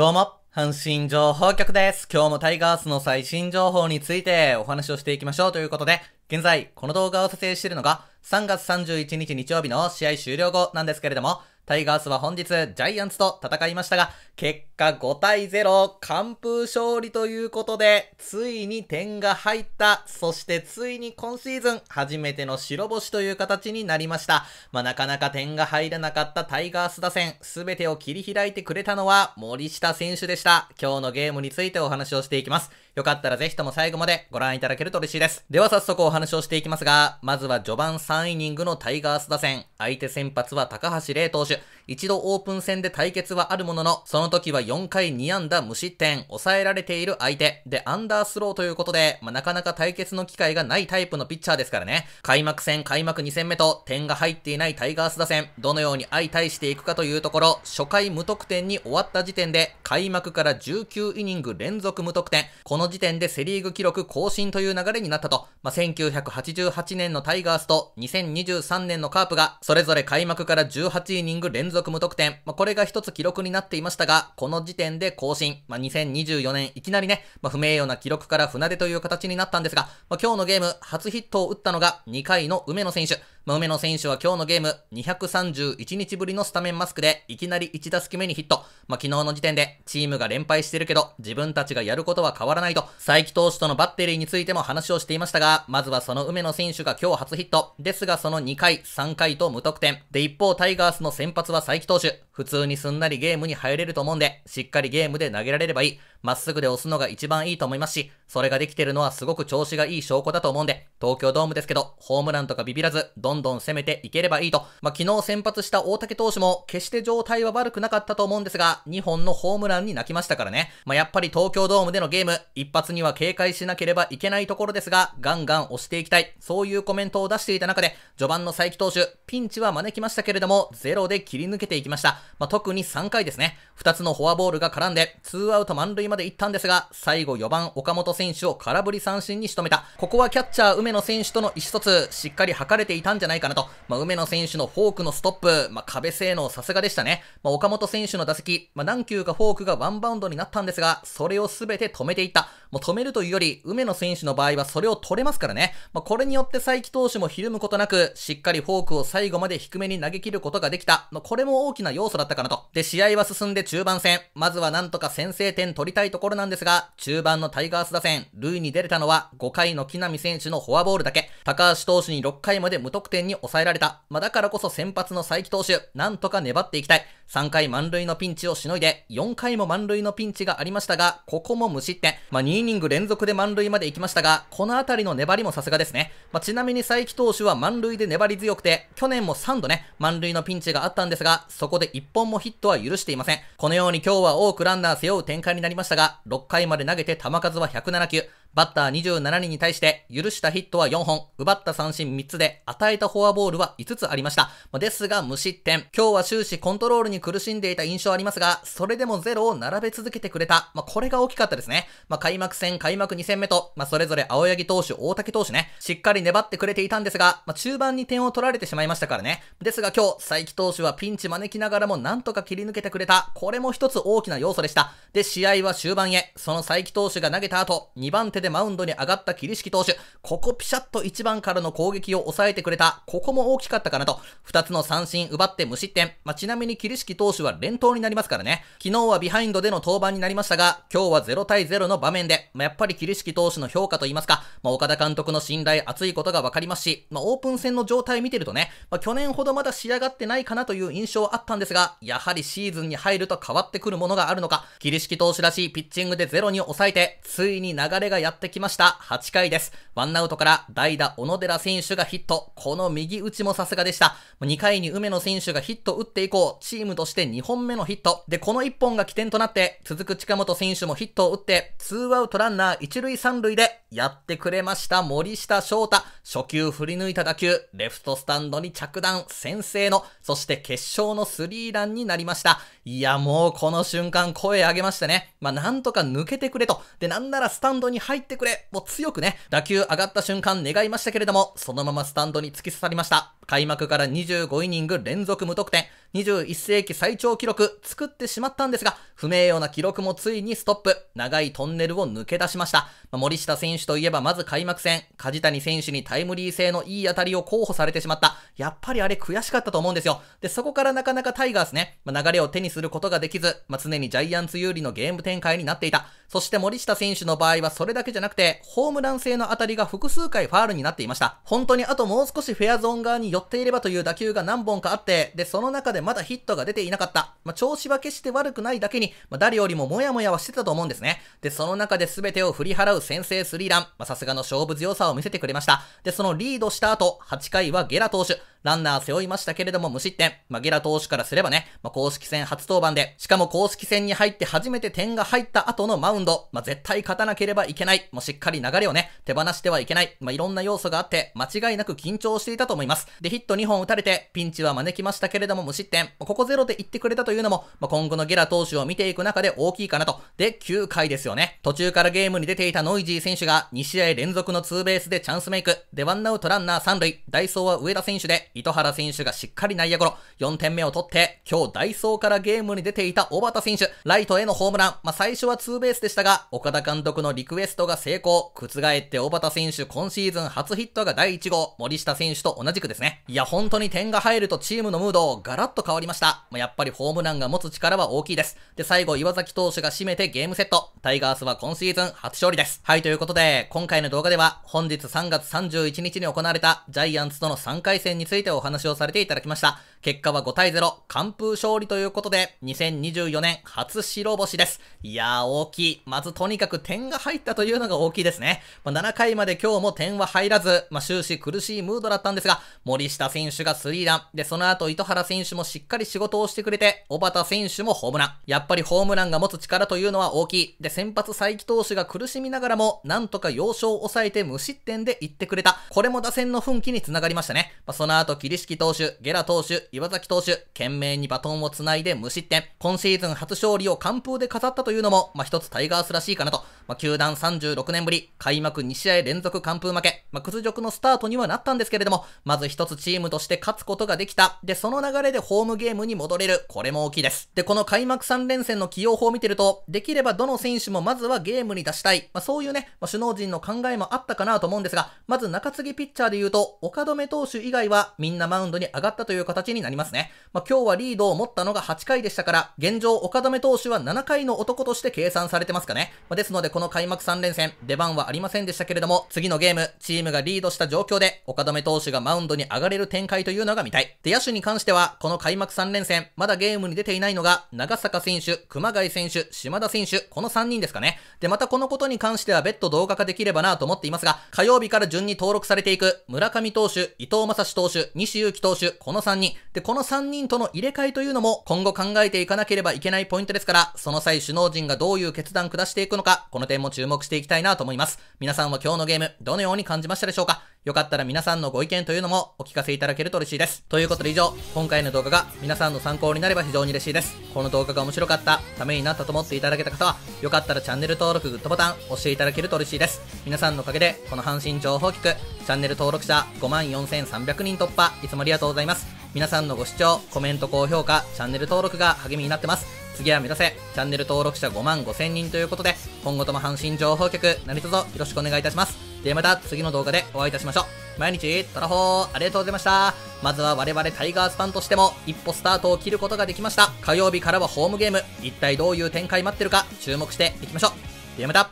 どうも、阪神情報局です。今日もタイガースの最新情報についてお話をしていきましょうということで、現在、この動画を撮影しているのが、3月31日日曜日の試合終了後なんですけれども、タイガースは本日、ジャイアンツと戦いましたが、結果5対0、完封勝利ということで、ついに点が入った、そしてついに今シーズン初めての白星という形になりました。まあ、なかなか点が入らなかったタイガース打線、すべてを切り開いてくれたのは森下選手でした。今日のゲームについてお話をしていきます。よかったらぜひとも最後までご覧いただけると嬉しいです。では早速お話をしていきますが、まずは序盤3イニングのタイガース打線、相手先発は高橋玲投手。一度オープン戦で対決はあるものの、その時は4回2安打無失点、抑えられている相手、で、アンダースローということで、まあ、なかなか対決の機会がないタイプのピッチャーですからね、開幕戦、開幕2戦目と点が入っていないタイガース打線、どのように相対していくかというところ、初回無得点に終わった時点で、開幕から19イニング連続無得点、この時点でセリーグ記録更新という流れになったと、まあ、1988年のタイガースと2023年のカープが、それぞれ開幕から18イニング連続続無得点。まあ、これが一つ記録になっていましたが、この時点で更新。まあ、2024年いきなりね、まあ、不名誉な記録から船出という形になったんですが、まあ、今日のゲーム、初ヒットを打ったのが2回の梅野選手。梅野選手は今日のゲーム、231日ぶりのスタメンマスクで、いきなり1打席目にヒット。まあ、昨日の時点で、チームが連敗してるけど、自分たちがやることは変わらないと、佐伯投手とのバッテリーについても話をしていましたが、まずはその梅野選手が今日初ヒット。ですが、その2回、3回と無得点。で、一方、タイガースの先発は佐伯投手。普通にすんなりゲームに入れると思うんで、しっかりゲームで投げられればいい。まっすぐで押すのが一番いいと思いますし、それができてるのはすごく調子がいい証拠だと思うんで、東京ドームですけど、ホームランとかビビらず、どんどん攻めていければいいと。まあ、昨日先発した大竹投手も、決して状態は悪くなかったと思うんですが、2本のホームランに泣きましたからね。まあ、やっぱり東京ドームでのゲーム、一発には警戒しなければいけないところですが、ガンガン押していきたい。そういうコメントを出していた中で、序盤の佐伯投手、ピンチは招きましたけれども、ゼロで切り抜けていきました。まあ、特に3回ですね。2つのフォアボールが絡んで、2アウト満塁まで行ったんですが、最後4番岡本選手を空振り三振に仕留めた。ここはキャッチャー梅野選手との意思疎通、しっかり測れていたんじゃないかなと。まあ、梅野選手のフォークのストップ、まあ、壁性能さすがでしたね。まあ、岡本選手の打席、まあ、何球かフォークがワンバウンドになったんですが、それを全て止めていった。もう止めるというより、梅野選手の場合はそれを取れますからね。まあ、これによって佐伯投手もひるむことなく、しっかりフォークを最後まで低めに投げ切ることができた。まあ、これも大きな要素だったかなと。で、試合は進んで中盤戦。まずはなんとか先制点取りたいところなんですが、中盤のタイガース打線、塁に出れたのは5回の木浪選手のフォアボールだけ。高橋投手に6回まで無得点に抑えられた。まあ、だからこそ先発の佐伯投手、なんとか粘っていきたい。3回満塁のピンチをしのいで、4回も満塁のピンチがありましたが、ここも無失点。まあ、2イニング連続で満塁まで行きましたが、このあたりの粘りもさすがですね。まあ、ちなみに佐伯投手は満塁で粘り強くて、去年も3度ね、満塁のピンチがあったんですが、そこで1本もヒットは許していません。このように今日は多くランナー背負う展開になりましたが、6回まで投げて球数は107球、バッター27人に対して許したヒットは4本、奪った三振3つで与えたフォアボールは5つありました。ですが無失点。今日は終始コントロールに苦しんでいた印象ありますが、それでもゼロを並べ続けてくれた。まあ、これが大きかったですね。まあ、開幕戦、開幕2戦目と、まあ、それぞれ青柳投手、大竹投手ね、しっかり粘ってくれていたんですが、まあ、中盤に点を取られてしまいましたからね。ですが今日、佐伯投手はピンチ招きながらもなんとか切り抜けてくれた。これも一つ大きな要素でした。で、試合は終盤へ。その佐伯投手が投げた後、2番手手でマウンドに上がった桐敷投手。ここピシャッと1番からの攻撃を抑えてくれた。ここも大きかったかなと。2つの三振奪って無失点。まあ、ちなみに桐敷投手は連投になりますからね。昨日はビハインドでの登板になりましたが、今日は0対0の場面で、まあ、やっぱり桐敷投手の評価といいますか、まあ、岡田監督の信頼厚いことが分かりますし、まオープン戦の状態見てるとね、ま去年ほどまだ仕上がってないかなという印象はあったんですが、やはりシーズンに入ると変わってくるものがあるのか、桐敷投手らしいピッチングで0に抑えて、ついに流れがややってきました。8回です。ワンアウトから代打小野寺選手がヒット。この右打ちもさすがでした。2回に梅野選手がヒット打って以降、チームとして2本目のヒット。で、この1本が起点となって、続く近本選手もヒットを打って、2アウトランナー1塁3塁でやってくれました森下翔太。初球振り抜いた打球、レフトスタンドに着弾、先制の、そして決勝のスリーランになりました。いや、もうこの瞬間声上げましてね。まあ、なんとか抜けてくれと。で、なんならスタンドに入ってくれ。もう強くね、打球上がった瞬間願いましたけれども、そのままスタンドに突き刺さりました。開幕から25イニング連続無得点。21世紀最長記録作ってしまったんですが、不名誉な記録もついにストップ。長いトンネルを抜け出しました。まあ、森下選手といえばまず開幕戦、梶谷選手にタイムリー性のいい当たりを候補されてしまった。やっぱりあれ悔しかったと思うんですよ。で、そこからなかなかタイガースね、まあ、流れを手にすることができず、まあ、常にジャイアンツ有利のゲーム展開になっていた。そして森下選手の場合はそれだけじゃなくて、ホームラン性の当たりが複数回ファールになっていました。本当にあともう少しフェアゾーン側に寄っていればという打球が何本かあって、で、その中でまだヒットが出ていなかった。まあ、調子は決して悪くないだけに、まあ、誰よりもモヤモヤはしてたと思うんですね。で、その中で全てを振り払う先制スリーラン。まさすがの勝負強さを見せてくれました。で、そのリードした後、8回はゲラ投手。ランナー背負いましたけれども無失点。まあ、ゲラ投手からすればね、まあ、公式戦初登板で、しかも公式戦に入って初めて点が入った後のマウンンド、まあ、絶対勝たなければいけない、もうしっかり流れをね、手放してはいけない、まあ、いろんな要素があって、間違いなく緊張していたと思います。で、ヒット2本打たれて、ピンチは招きましたけれども無失点、ここゼロでいってくれたというのも、まあ、今後のゲラ投手を見ていく中で大きいかなと。で、9回ですよね。途中からゲームに出ていたノイジー選手が2試合連続のツーベースでチャンスメイク。で、ワンアウトランナー3塁。ダイソーは上田選手で、糸原選手がしっかり内野ゴロ。4点目を取って、今日ダイソーからゲームに出ていた小畑選手。ライトへのホームラン。まあ、最初はツーベースでしたが、岡田監督のリクエストが成功。覆って小畑選手今シーズン初ヒットが第1号。森下選手と同じくですね。いや、本当に点が入るとチームのムード、ガラッと変わりました。まやっぱりホームランが持つ力は大きいです。で、最後、岩崎投手が締めてゲームセット。タイガースは今シーズン初勝利です。はい、ということで、今回の動画では、本日3月31日に行われたジャイアンツとの3回戦についてお話をされていただきました。結果は5対0、完封勝利ということで、2024年初白星です。いやー、大きい。まずとにかく点が入ったというのが大きいですね。まあ、7回まで今日も点は入らず、まあ、終始苦しいムードだったんですが、森下選手がスリーラン。で、その後、糸原選手もしっかり仕事をしてくれて、小畑選手もホームラン。やっぱりホームランが持つ力というのは大きい。で、先発再起投手が苦しみながらも、なんとか要所を抑えて無失点で行ってくれた。これも打線の奮起につながりましたね。まあ、その後、桐敷投手、ゲラ投手、岩崎投手、懸命にバトンをつないで無失点。今シーズン初勝利を完封で飾ったというのも、まあ、一つタイガースらしいかなと。まあ、球団36年ぶり、開幕2試合連続完封負け。まあ、屈辱のスタートにはなったんですけれども、まず一つチームとして勝つことができた。で、その流れでホームゲームに戻れる。これも大きいです。で、この開幕3連戦の起用法を見てると、できればどの選手もまずはゲームに出したい。まあ、そういうね、まあ、首脳陣の考えもあったかなと思うんですが、まず中継ぎピッチャーで言うと、岡留投手以外はみんなマウンドに上がったという形にになりますね。まあ、今日はリードを持ったのが8回でしたから、現状岡留投手は7回の男として計算されてますかね。まあ、ですのでこの開幕3連戦、出番はありませんでしたけれども、次のゲーム、チームがリードした状況で、岡留投手がマウンドに上がれる展開というのが見たい。で、野手に関しては、この開幕3連戦、まだゲームに出ていないのが、長坂選手、熊谷選手、島田選手、この3人ですかね。で、またこのことに関しては別途動画化できればなと思っていますが、火曜日から順に登録されていく、村上投手、伊藤正史投手、西祐希投手、この3人、で、この3人との入れ替えというのも今後考えていかなければいけないポイントですから、その際首脳陣がどういう決断下していくのか、この点も注目していきたいなと思います。皆さんは今日のゲーム、どのように感じましたでしょうかよかったら皆さんのご意見というのもお聞かせいただけると嬉しいです。ということで以上、今回の動画が皆さんの参考になれば非常に嬉しいです。この動画が面白かった、ためになったと思っていただけた方は、よかったらチャンネル登録、グッドボタン押していただけると嬉しいです。皆さんのおかげで、この阪神情報局、チャンネル登録者5万4300人突破、いつもありがとうございます。皆さんのご視聴、コメント、高評価、チャンネル登録が励みになってます。次は目指せ、チャンネル登録者5万5千人ということで、今後とも阪神情報局、何卒よろしくお願いいたします。ではまた次の動画でお会いいたしましょう。毎日、トラホー、ありがとうございました。まずは我々タイガースファンとしても、一歩スタートを切ることができました。火曜日からはホームゲーム、一体どういう展開待ってるか、注目していきましょう。ではまた